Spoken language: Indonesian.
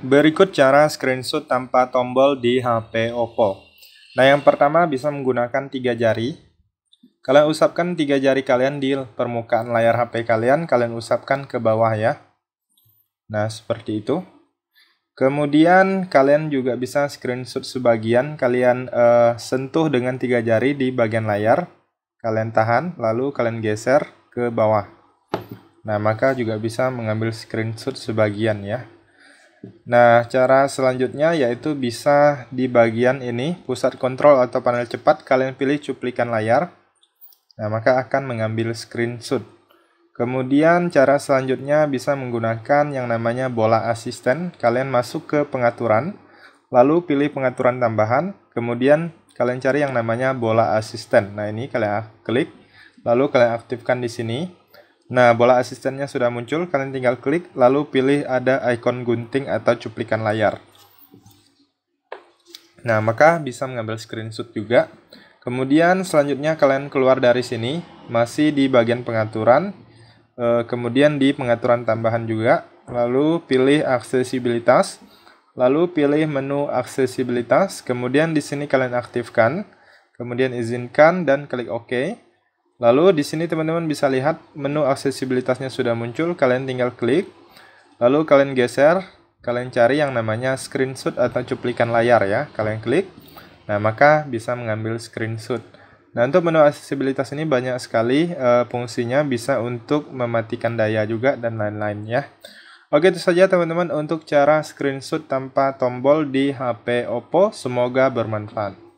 Berikut cara screenshot tanpa tombol di HP Oppo. Nah, yang pertama bisa menggunakan tiga jari. Kalian usapkan tiga jari kalian di permukaan layar HP kalian, kalian usapkan ke bawah ya. Nah, seperti itu. Kemudian kalian juga bisa screenshot sebagian, kalian uh, sentuh dengan tiga jari di bagian layar, kalian tahan, lalu kalian geser ke bawah. Nah, maka juga bisa mengambil screenshot sebagian ya. Nah, cara selanjutnya yaitu bisa di bagian ini, pusat kontrol atau panel cepat, kalian pilih cuplikan layar. Nah, maka akan mengambil screenshot. Kemudian cara selanjutnya bisa menggunakan yang namanya bola asisten. Kalian masuk ke pengaturan, lalu pilih pengaturan tambahan, kemudian kalian cari yang namanya bola asisten. Nah, ini kalian klik, lalu kalian aktifkan di sini. Nah, bola asistennya sudah muncul, kalian tinggal klik, lalu pilih ada ikon gunting atau cuplikan layar. Nah, maka bisa mengambil screenshot juga. Kemudian selanjutnya kalian keluar dari sini, masih di bagian pengaturan, eh, kemudian di pengaturan tambahan juga, lalu pilih aksesibilitas, lalu pilih menu aksesibilitas, kemudian di sini kalian aktifkan, kemudian izinkan dan klik OK. Lalu di sini teman-teman bisa lihat menu aksesibilitasnya sudah muncul, kalian tinggal klik. Lalu kalian geser, kalian cari yang namanya screenshot atau cuplikan layar ya, kalian klik. Nah, maka bisa mengambil screenshot. Nah, untuk menu aksesibilitas ini banyak sekali e, fungsinya bisa untuk mematikan daya juga dan lain-lain ya. Oke itu saja teman-teman untuk cara screenshot tanpa tombol di HP Oppo. Semoga bermanfaat.